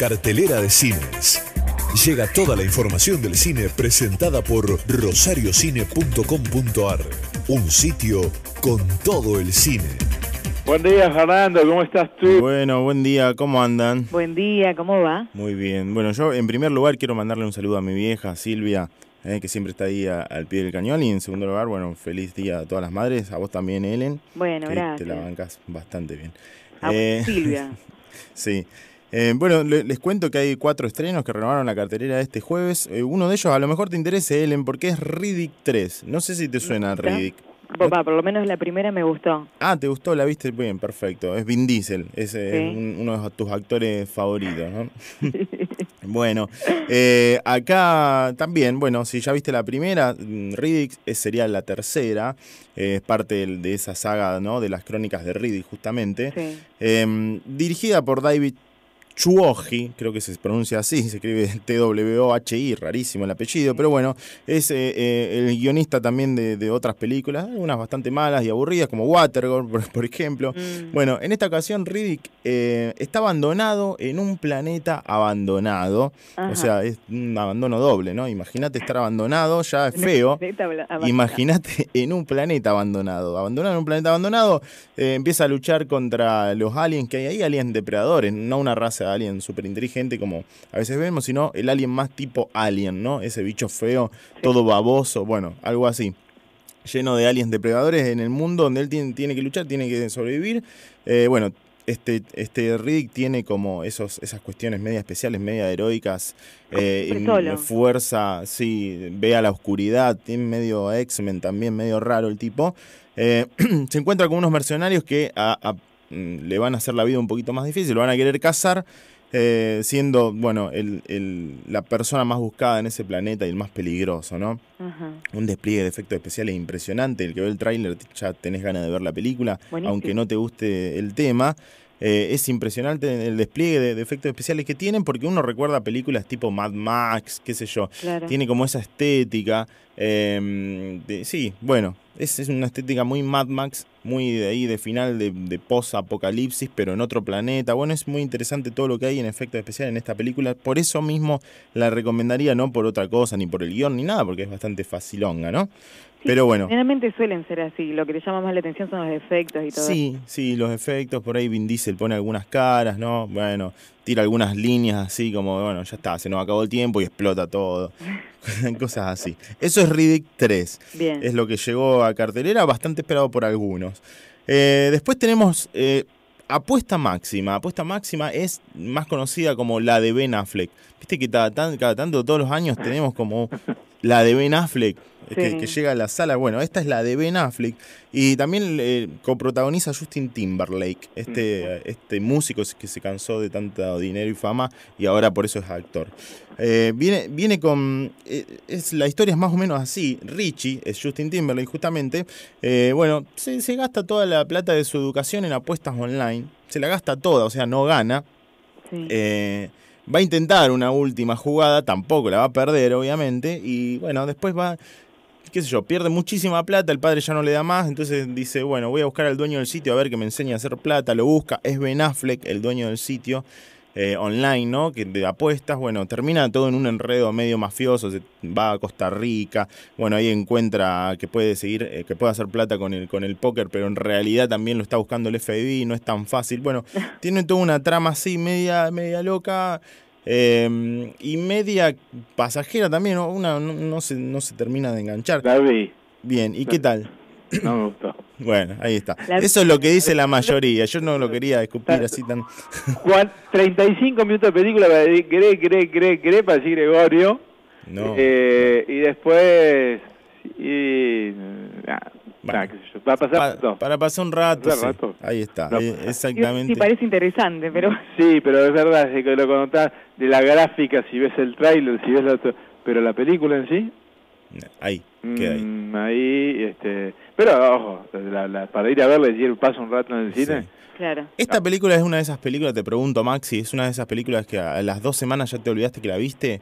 cartelera de cines. Llega toda la información del cine presentada por rosariocine.com.ar, un sitio con todo el cine. Buen día, Fernando, ¿cómo estás tú? Bueno, buen día, ¿cómo andan? Buen día, ¿cómo va? Muy bien. Bueno, yo en primer lugar quiero mandarle un saludo a mi vieja, Silvia, eh, que siempre está ahí al pie del cañón. Y en segundo lugar, bueno, feliz día a todas las madres, a vos también, Ellen. Bueno, gracias. Te la bancas bastante bien. A eh, Silvia. sí. Eh, bueno, les cuento que hay cuatro estrenos que renovaron la cartelera este jueves. Eh, uno de ellos a lo mejor te interese, Ellen, porque es Riddick 3. No sé si te suena Riddick. Papá, por lo menos la primera me gustó. Ah, ¿te gustó? ¿La viste? Bien, perfecto. Es Vin Diesel, es, eh, uno de tus actores favoritos, bueno, acá también, bueno, si ya viste la primera, mm, Riddick sería la tercera, es parte de, esa saga, ¿no? De las crónicas de Riddick, justamente. Em, dirigida por David Chuoji, creo que se pronuncia así, se escribe T-W-O-H-I, rarísimo el apellido, pero bueno, es eh, eh, el guionista también de, otras películas, algunas bastante malas y aburridas, como Watergirl, por, ejemplo. Mm. Bueno, en esta ocasión Riddick eh, está abandonado en un planeta abandonado, o sea, es un abandono doble, ¿no? Imagínate estar abandonado, ya es este feo. Imagínate en un planeta abandonado, abandonado en un planeta abandonado, empieza a luchar contra los aliens que hay ahí, aliens depredadores, no una raza alien súper inteligente como a veces vemos, sino el alien más tipo alien, ¿no? Ese bicho feo, todo baboso, bueno, algo así lleno de aliens depredadores en el mundo donde él tiene, tiene que luchar, tiene que sobrevivir. Eh, bueno, este, este Riddick tiene como esos, esas cuestiones media especiales, media heroicas, eh, fuerza, sí, ve a la oscuridad, tiene medio X-Men también, medio raro el tipo. Eh, se encuentra con unos mercenarios que a Mm, le van a hacer la vida un poquito más difícil, lo van a querer cazar, eh, siendo, bueno, la persona más buscada en ese planeta y el más peligroso, ¿no? Un despliegue de efectos especiales impresionante, el que ve el tráiler ya tenés ganas de ver la película, aunque no te guste el tema. Eh, es impresionante el despliegue de, efectos especiales que tienen porque uno recuerda películas tipo Mad Max, qué sé yo. Tiene como esa estética. Eh, sí, bueno, es, una estética muy Mad Max, muy de ahí, de final, de, de post-apocalipsis, pero en otro planeta. Bueno, es muy interesante todo lo que hay en efecto especial en esta película. Por eso mismo la recomendaría, no por otra cosa, ni por el guión, ni nada, porque es bastante facilonga, ¿no? pero bueno. Generalmente suelen ser así. Lo que le llama más la atención son los efectos y todo. Sí, sí, los efectos. Por ahí Vin Diesel pone algunas caras, ¿no? Bueno, tira algunas líneas así como, bueno, ya está, se nos acabó el tiempo y explota todo. cosas así. Eso es Riddick 3. Es lo que llegó a cartelera, bastante esperado por algunos. Eh, después tenemos eh, Apuesta Máxima. Apuesta Máxima es más conocida como la de Ben Affleck. Viste que cada tanto, todos los años, tenemos como la de Ben Affleck. Eh, que, llega a la sala. Bueno, esta es la de Ben Affleck. Y también eh, coprotagoniza Justin Timberlake, este, mm. eh, este músico que se cansó de tanto dinero y fama y ahora por eso es actor. viene, viene con. es, la historia es más o menos así. Richie, es Justin Timberlake justamente. bueno, se, se gasta toda la plata de su educación en apuestas online. Se la gasta toda, o sea, no gana. Sí va a intentar una última jugada, tampoco la va a perder, obviamente, y bueno, después va, qué sé yo, pierde muchísima plata, el padre ya no le da más, entonces dice, bueno, voy a buscar al dueño del sitio a ver que me enseñe a hacer plata, lo busca, es Ben Affleck, el dueño del sitio, eh, online, ¿no? Que de apuestas, bueno, termina todo en un enredo medio mafioso, se va a Costa Rica, bueno, ahí encuentra que puede seguir, eh, que puede hacer plata con el, con el póker, pero en realidad también lo está buscando el FBI, no es tan fácil. Bueno, tiene toda una trama así, media, media loca. Em, y media pasajera también, ¿no? una no, se, no se termina de enganchar. David. Bien, ¿y qué tal? No me gustó. Bueno, ahí está. Eso es lo que dice la mayoría. Yo no lo quería escupir así tan. 35 minutos de película para decir cre, cre, cre, cre, para decir Gregorio. No. Eh, y después. Para ah, pasar Para pasar un rato. Ahí está, eh, exactamente. Sí, parece interesante, pero. Sí, pero es verdad, lo contás de la gráfica, si ves el tráiler, si ves la. Pero la película en sí, Ahí, qué ahí. Mm, ahí, este... Pero, ojo, para ir a verle y paso un rato en el cine... Claro. Esta película es una de esas películas, te pregunto, Maxi, ¿es una de esas películas que a las dos semanas ya te olvidaste que la viste?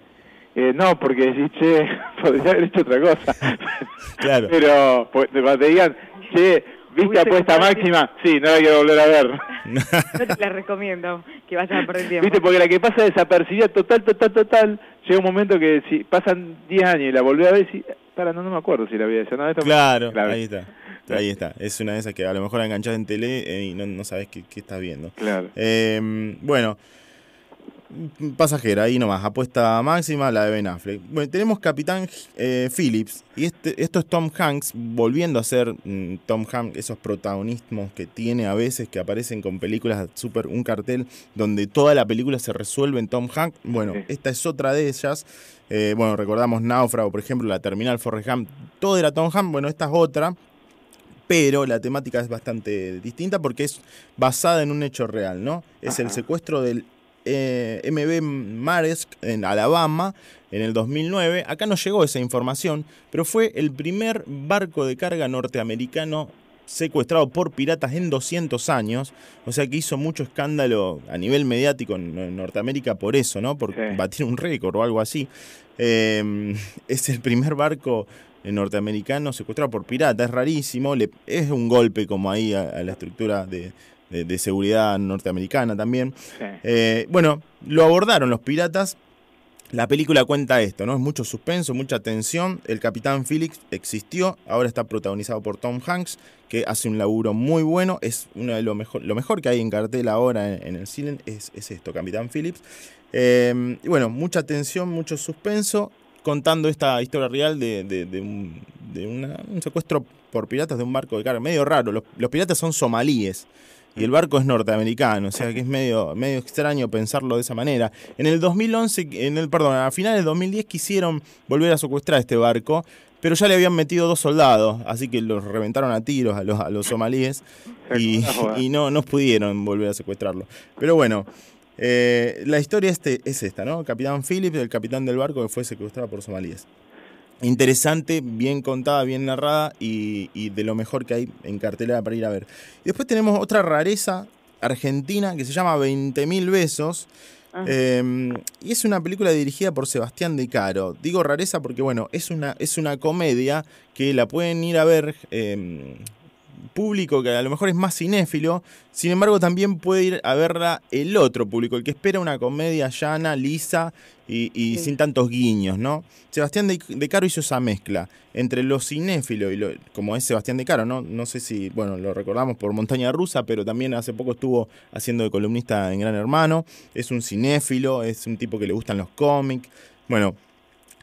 Eh, no, porque decís, che, podría haber hecho otra cosa. claro. Pero, pues, te digan, che, Viste apuesta máxima, sí, no la quiero volver a ver. No te la recomiendo que vayas a perder tiempo. Viste, porque la que pasa desapercibida total, total, total, llega un momento que si pasan 10 años y la volví a ver, si, para, no, me acuerdo si la vi no, esto Claro, ahí está. Ahí está, es una de esas que a lo mejor la en tele eh, y no, no sabes qué, qué estás viendo. Claro. Eh, bueno, pasajera, ahí nomás, apuesta máxima, la de Ben Affleck. Bueno, tenemos Capitán eh, Phillips, y este, esto es Tom Hanks volviendo a ser mm, Tom Hanks, esos protagonismos que tiene a veces, que aparecen con películas, super, un cartel donde toda la película se resuelve en Tom Hanks. Bueno, esta es otra de ellas. Eh, bueno, recordamos Náufrago, por ejemplo, la terminal Forrest Gump, todo era Tom Hanks, bueno, esta es otra. Pero la temática es bastante distinta porque es basada en un hecho real, ¿no? Es el secuestro del eh, MB Maresk en Alabama en el 2009. Acá no llegó esa información, pero fue el primer barco de carga norteamericano secuestrado por piratas en 200 años, o sea que hizo mucho escándalo a nivel mediático en Norteamérica por eso, ¿no? Por batir un récord o algo así. Eh, es el primer barco norteamericano secuestrado por piratas, es rarísimo, le, es un golpe como ahí a la estructura de, de, seguridad norteamericana también. Eh, bueno, lo abordaron los piratas. La película cuenta esto, ¿no? Es mucho suspenso, mucha tensión. El Capitán Phillips existió, ahora está protagonizado por Tom Hanks, que hace un laburo muy bueno. Es uno de lo mejor, lo mejor que hay en cartel ahora en, el cine es, esto, Capitán Phillips. Em, y bueno, mucha tensión, mucho suspenso, contando esta historia real de, un, secuestro por piratas de un barco de carga. Medio raro, los piratas son somalíes y el barco es norteamericano, o sea que es medio, medio extraño pensarlo de esa manera. En el 2011, en el, perdón, a finales del 2010 quisieron volver a secuestrar este barco, pero ya le habían metido dos soldados, así que los reventaron a tiros a los, somalíes y, ah, no, pudieron volver a secuestrarlo. Pero bueno, eh, la historia este, es esta, ¿no? Capitán Phillips, el capitán del barco que fue secuestrado por somalíes interesante, bien contada, bien narrada y, de lo mejor que hay en cartelera para ir a ver. Y después tenemos otra rareza argentina que se llama 20.000 besos. Ah. Em, y es una película dirigida por Sebastián De Caro. Digo rareza porque, bueno, es una, es una comedia que la pueden ir a ver. Em, público que a lo mejor es más cinéfilo, sin embargo también puede ir a verla el otro público, el que espera una comedia llana, lisa y, sin tantos guiños, ¿no? Sebastián de, Caro hizo esa mezcla entre lo cinéfilo y lo, como es Sebastián de Caro, ¿no? No sé si, bueno, lo recordamos por Montaña Rusa, pero también hace poco estuvo haciendo de columnista en Gran Hermano, es un cinéfilo, es un tipo que le gustan los cómics, bueno,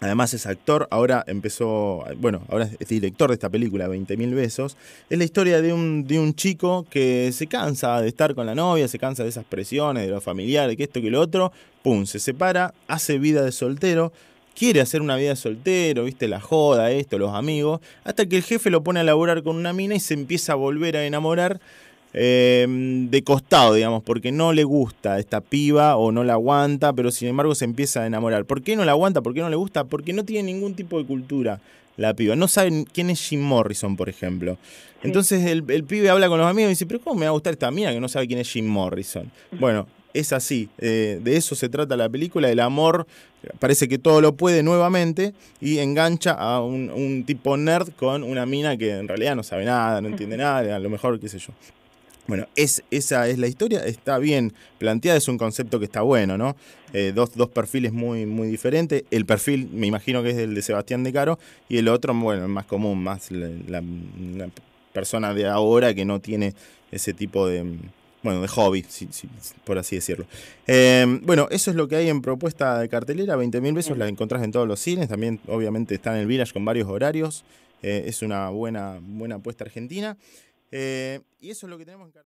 Además es actor, ahora empezó, bueno, ahora es director de esta película, 20.000 besos. Es la historia de un, de un chico que se cansa de estar con la novia, se cansa de esas presiones, de familiar, de que esto, que lo otro. Pum, se separa, hace vida de soltero, quiere hacer una vida de soltero, viste, la joda, esto, los amigos. Hasta que el jefe lo pone a laburar con una mina y se empieza a volver a enamorar eh, de costado, digamos, porque no le gusta esta piba o no la aguanta, pero sin embargo se empieza a enamorar. ¿Por qué no la aguanta? ¿Por qué no le gusta? Porque no tiene ningún tipo de cultura la piba. No saben quién es Jim Morrison, por ejemplo. Entonces el, pibe habla con los amigos y dice, pero ¿cómo me va a gustar esta mina que no sabe quién es Jim Morrison? Bueno, es así, eh, de eso se trata la película, el amor parece que todo lo puede nuevamente y engancha a un tipo nerd con una mina que en realidad no sabe nada, no entiende nada, a lo mejor, qué sé yo. Bueno, es, esa es la historia, está bien planteada, es un concepto que está bueno, ¿no? Eh, dos, perfiles muy, muy diferentes. El perfil, me imagino que es el de Sebastián de Caro, y el otro, bueno, más común, más la, persona de ahora que no tiene ese tipo de, bueno, de hobby, por así decirlo. Eh, bueno, eso es lo que hay en propuesta de cartelera, 20.000 mil pesos, la encontrás en todos los cines, también obviamente están en el Village con varios horarios, eh, es una buena, buena apuesta argentina. Eh, y eso es lo que tenemos en